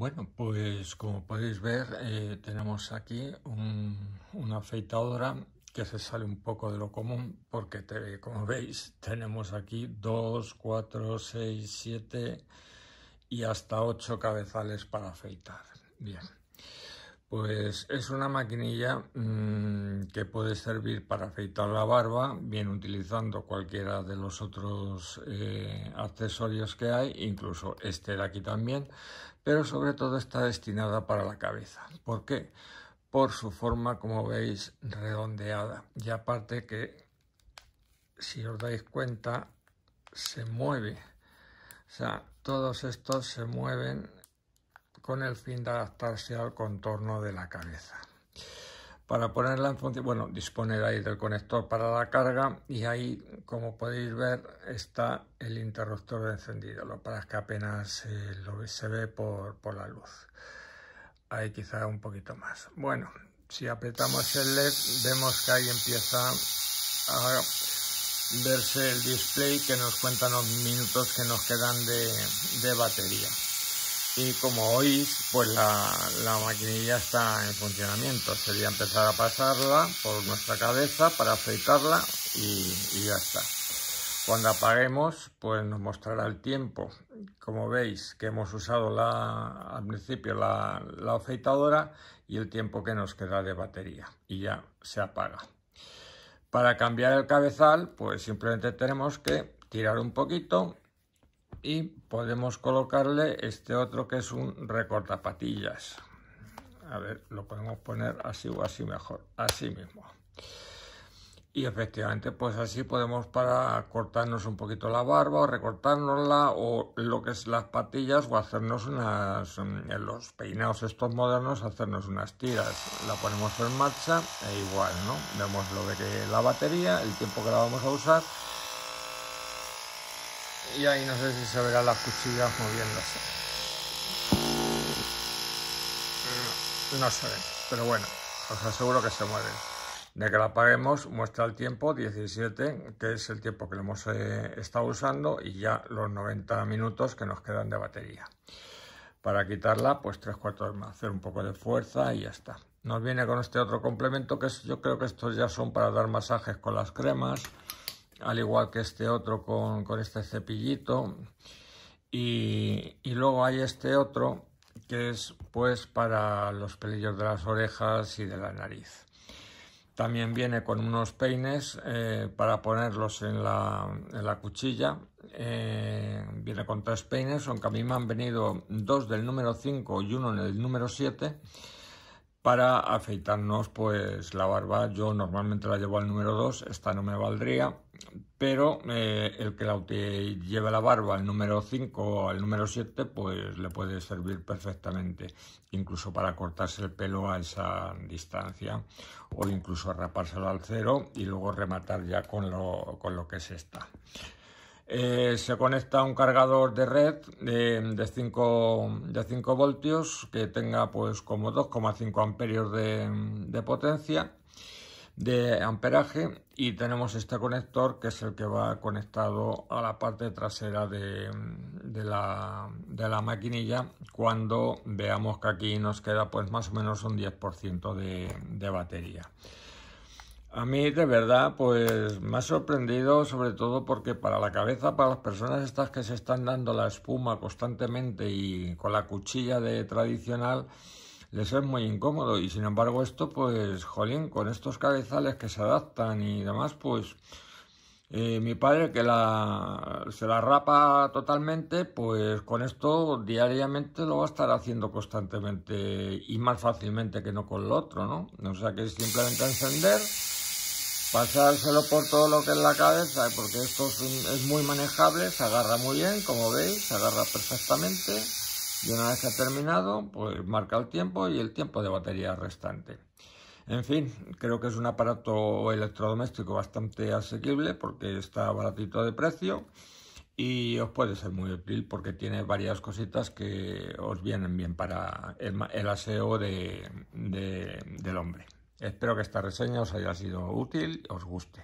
Bueno, pues como podéis ver, eh, tenemos aquí un, una afeitadora que se sale un poco de lo común porque, te, como veis, tenemos aquí 2, 4, 6, 7 y hasta 8 cabezales para afeitar. Bien. Pues es una maquinilla mm, que puede servir para afeitar la barba, bien utilizando cualquiera de los otros eh, accesorios que hay, incluso este de aquí también, pero sobre todo está destinada para la cabeza. ¿Por qué? Por su forma, como veis, redondeada. Y aparte que, si os dais cuenta, se mueve. O sea, todos estos se mueven con el fin de adaptarse al contorno de la cabeza. Para ponerla en función, bueno, disponer ahí del conector para la carga y ahí, como podéis ver, está el interruptor de encendido, lo para que apenas lo, se ve por, la luz. Ahí quizá un poquito más. Bueno, si apretamos el LED vemos que ahí empieza a verse el display que nos cuenta los minutos que nos quedan de batería y como oís pues la, la maquinilla está en funcionamiento sería empezar a pasarla por nuestra cabeza para afeitarla y, ya está cuando apaguemos pues nos mostrará el tiempo como veis que hemos usado la, al principio la, la afeitadora y el tiempo que nos queda de batería y ya se apaga para cambiar el cabezal pues simplemente tenemos que tirar un poquito y podemos colocarle este otro que es un recortapatillas. A ver, lo podemos poner así o así mejor, así mismo. Y efectivamente, pues así podemos para cortarnos un poquito la barba o recortarnosla o lo que es las patillas o hacernos unas, en los peinados estos modernos, hacernos unas tiras. La ponemos en marcha e igual, ¿no? Vemos lo de que la batería, el tiempo que la vamos a usar y ahí no sé si se verán las cuchillas moviéndose. No se ven, pero bueno, os aseguro que se mueven. De que la apaguemos muestra el tiempo 17, que es el tiempo que lo hemos eh, estado usando y ya los 90 minutos que nos quedan de batería. Para quitarla, pues tres cuartos más, hacer un poco de fuerza y ya está. Nos viene con este otro complemento que yo creo que estos ya son para dar masajes con las cremas al igual que este otro con, este cepillito. Y, luego hay este otro que es pues para los pelillos de las orejas y de la nariz. También viene con unos peines eh, para ponerlos en la, cuchilla. Eh, viene con tres peines, aunque a mí me han venido dos del número 5 y uno en el número 7 para afeitarnos pues la barba. Yo normalmente la llevo al número 2, esta no me valdría, pero eh, el que la lleve la barba al número 5 o al número 7 pues le puede servir perfectamente, incluso para cortarse el pelo a esa distancia o incluso rapárselo al cero y luego rematar ya con lo, con lo que es esta. Eh, se conecta un cargador de red de, 5, voltios que tenga pues como 2,5 amperios de, potencia de amperaje y tenemos este conector que es el que va conectado a la parte trasera de, la, maquinilla cuando veamos que aquí nos queda pues más o menos un 10% de batería. A mí de verdad pues me ha sorprendido sobre todo porque para la cabeza, para las personas estas que se están dando la espuma constantemente y con la cuchilla de tradicional, les es muy incómodo y sin embargo esto pues jolín, con estos cabezales que se adaptan y demás pues eh, mi padre que se la rapa totalmente pues con esto diariamente lo va a estar haciendo constantemente y más fácilmente que no con lo otro, ¿no? O sea que es simplemente encender pasárselo por todo lo que es la cabeza porque esto es, muy manejable, se agarra muy bien, como veis, se agarra perfectamente y una vez ha terminado, pues marca el tiempo y el tiempo de batería restante. En fin, creo que es un aparato electrodoméstico bastante asequible porque está baratito de precio y os puede ser muy útil porque tiene varias cositas que os vienen bien para el, aseo de, del hombre. Espero que esta reseña os haya sido útil y os guste.